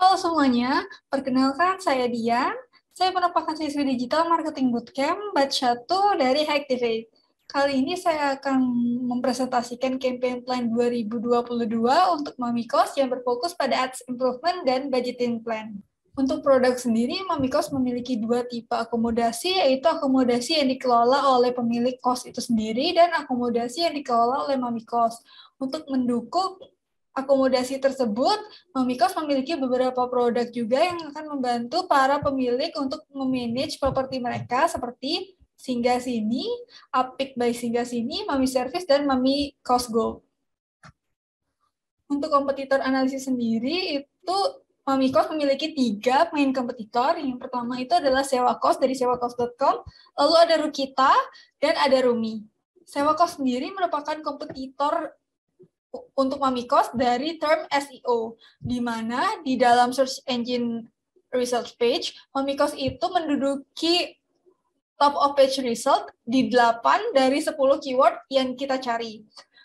Halo semuanya, perkenalkan saya Dian. Saya merupakan siswi Digital Marketing Bootcamp batch 1 dari Hacktivate. Kali ini saya akan mempresentasikan campaign plan 2022 untuk Mamikos yang berfokus pada ads improvement dan budgeting plan. Untuk produk sendiri, Mamikos memiliki dua tipe akomodasi, yaitu akomodasi yang dikelola oleh pemilik kos itu sendiri dan akomodasi yang dikelola oleh Mamikos untuk mendukung akomodasi tersebut, Mamikos memiliki beberapa produk juga yang akan membantu para pemilik untuk memanage properti mereka seperti Singgah Sini, Apik by Singgah Sini, Mami Service, dan Mami Cost Go. Untuk kompetitor analisis sendiri, itu Mami Kos memiliki tiga main kompetitor. Yang pertama itu adalah Sewa Kos dari sewakos.com, lalu ada Rukita, dan ada Rumi. Sewa Kos sendiri merupakan kompetitor untuk Mamikos dari term SEO, di mana di dalam search engine research page, Mamikos itu menduduki top of page result di 8 dari 10 keyword yang kita cari.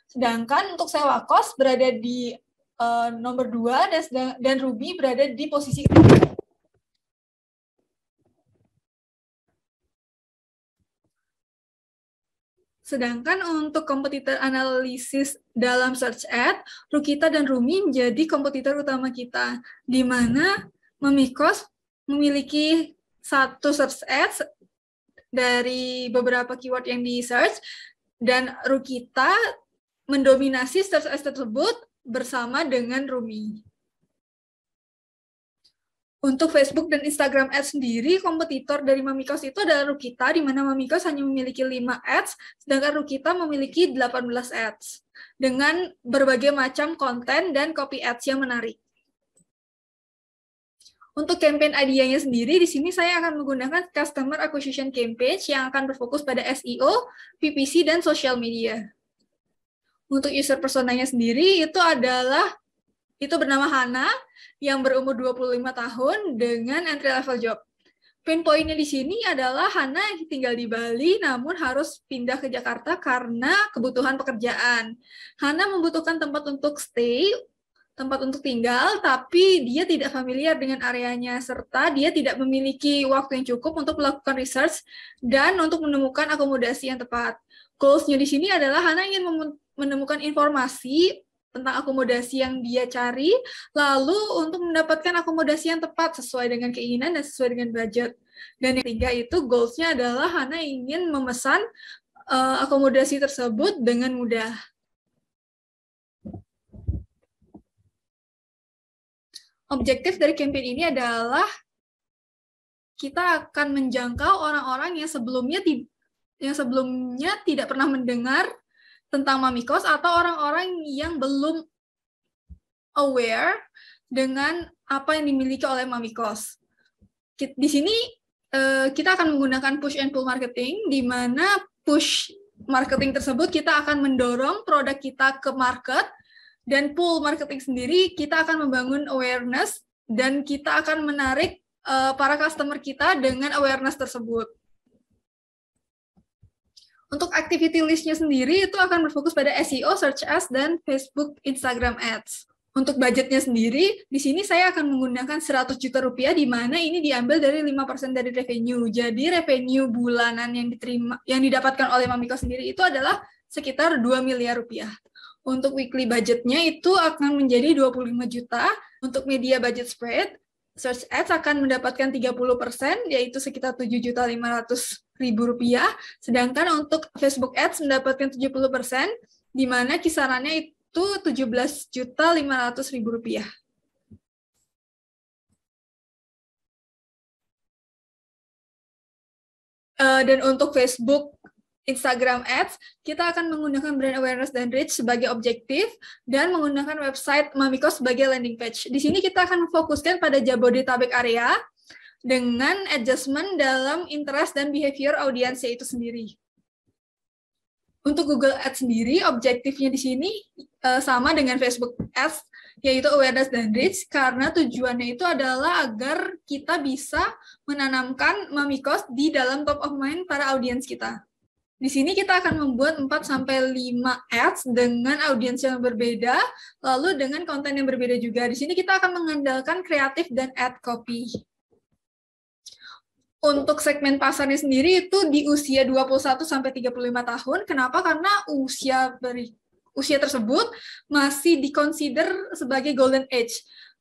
Sedangkan untuk sewa kos berada di uh, nomor 2 dan, dan Ruby berada di posisi 3. Sedangkan untuk kompetitor analisis dalam search ad, Rukita dan Rumi menjadi kompetitor utama kita, di mana Memikos memiliki satu search ad dari beberapa keyword yang di search, dan Rukita mendominasi search ad tersebut bersama dengan Rumi. Untuk Facebook dan Instagram Ads sendiri, kompetitor dari Mamikos itu adalah Rukita, di mana Mamikos hanya memiliki 5 ads, sedangkan Rukita memiliki 18 ads, dengan berbagai macam konten dan copy ads yang menarik. Untuk campaign idenya sendiri, di sini saya akan menggunakan Customer Acquisition Campaign yang akan berfokus pada SEO, PPC, dan social media. Untuk user personanya sendiri, itu adalah itu bernama Hana yang berumur 25 tahun dengan entry level job. Pin pointnya di sini adalah Hana yang tinggal di Bali namun harus pindah ke Jakarta karena kebutuhan pekerjaan. Hana membutuhkan tempat untuk stay, tempat untuk tinggal, tapi dia tidak familiar dengan areanya serta dia tidak memiliki waktu yang cukup untuk melakukan research dan untuk menemukan akomodasi yang tepat. Goalsnya di sini adalah Hana ingin menemukan informasi tentang akomodasi yang dia cari, lalu untuk mendapatkan akomodasi yang tepat sesuai dengan keinginan dan sesuai dengan budget. Dan yang ketiga itu goalsnya adalah Hana ingin memesan uh, akomodasi tersebut dengan mudah. Objektif dari campaign ini adalah kita akan menjangkau orang-orang yang sebelumnya yang sebelumnya tidak pernah mendengar tentang mami kos atau orang-orang yang belum aware dengan apa yang dimiliki oleh mami kos. Di sini eh, kita akan menggunakan push and pull marketing di mana push marketing tersebut kita akan mendorong produk kita ke market dan pull marketing sendiri kita akan membangun awareness dan kita akan menarik eh, para customer kita dengan awareness tersebut. Untuk activity listnya sendiri itu akan berfokus pada SEO, Search Ads, dan Facebook Instagram Ads. Untuk budgetnya sendiri, di sini saya akan menggunakan 100 juta rupiah, di mana ini diambil dari 5% dari revenue. Jadi revenue bulanan yang diterima, yang didapatkan oleh Mamiko sendiri itu adalah sekitar 2 miliar rupiah. Untuk weekly budgetnya itu akan menjadi 25 juta. Untuk media budget spread, Search Ads akan mendapatkan 30%, yaitu sekitar 7.500 ribu rupiah, sedangkan untuk Facebook Ads mendapatkan 70%, di mana kisarannya itu tujuh belas juta lima ratus ribu rupiah. Eh, dan untuk Facebook Instagram Ads, kita akan menggunakan brand awareness dan reach sebagai objektif dan menggunakan website Mamiko sebagai landing page. Di sini kita akan memfokuskan pada Jabodetabek area dengan adjustment dalam interest dan behavior audiensnya itu sendiri. Untuk Google Ads sendiri, objektifnya di sini eh, sama dengan Facebook Ads, yaitu awareness dan reach, karena tujuannya itu adalah agar kita bisa menanamkan mamikos di dalam top of mind para audiens kita. Di sini kita akan membuat 4-5 ads dengan audiens yang berbeda, lalu dengan konten yang berbeda juga. Di sini kita akan mengandalkan kreatif dan ad copy untuk segmen pasarnya sendiri itu di usia 21 sampai 35 tahun. Kenapa? Karena usia beri, usia tersebut masih dikonsider sebagai golden age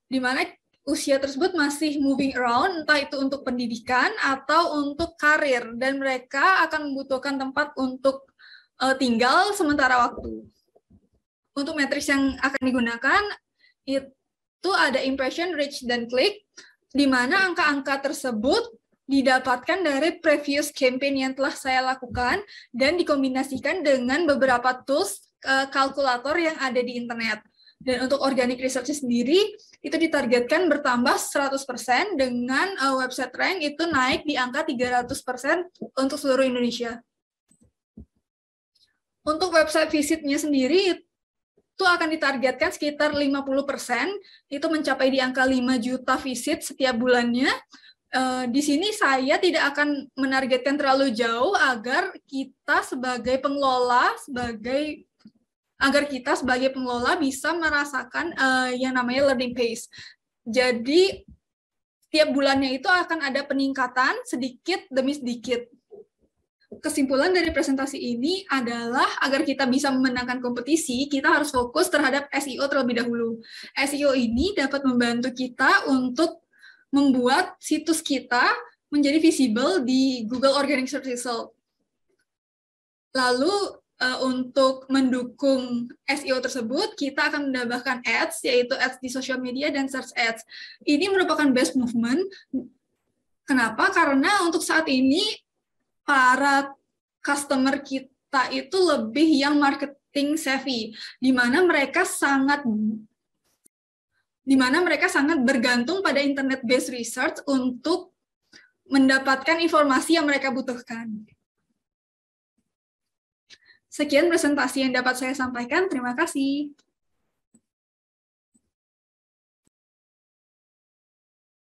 di mana usia tersebut masih moving around entah itu untuk pendidikan atau untuk karir dan mereka akan membutuhkan tempat untuk uh, tinggal sementara waktu. Untuk matriks yang akan digunakan itu ada impression, reach dan click di mana angka-angka tersebut didapatkan dari previous campaign yang telah saya lakukan dan dikombinasikan dengan beberapa tools eh, kalkulator yang ada di internet. Dan untuk organic research sendiri itu ditargetkan bertambah 100% dengan eh, website rank itu naik di angka 300% untuk seluruh Indonesia. Untuk website visitnya sendiri itu akan ditargetkan sekitar 50%, itu mencapai di angka 5 juta visit setiap bulannya. Eh, di sini saya tidak akan menargetkan terlalu jauh agar kita sebagai pengelola sebagai agar kita sebagai pengelola bisa merasakan uh, yang namanya learning pace. Jadi tiap bulannya itu akan ada peningkatan sedikit demi sedikit. Kesimpulan dari presentasi ini adalah agar kita bisa memenangkan kompetisi, kita harus fokus terhadap SEO terlebih dahulu. SEO ini dapat membantu kita untuk membuat situs kita menjadi visible di Google Organic Search Result. Lalu uh, untuk mendukung SEO tersebut, kita akan menambahkan ads, yaitu ads di social media dan search ads. Ini merupakan best movement. Kenapa? Karena untuk saat ini para customer kita itu lebih yang marketing savvy, di mana mereka sangat di mana mereka sangat bergantung pada internet-based research untuk mendapatkan informasi yang mereka butuhkan. Sekian presentasi yang dapat saya sampaikan. Terima kasih.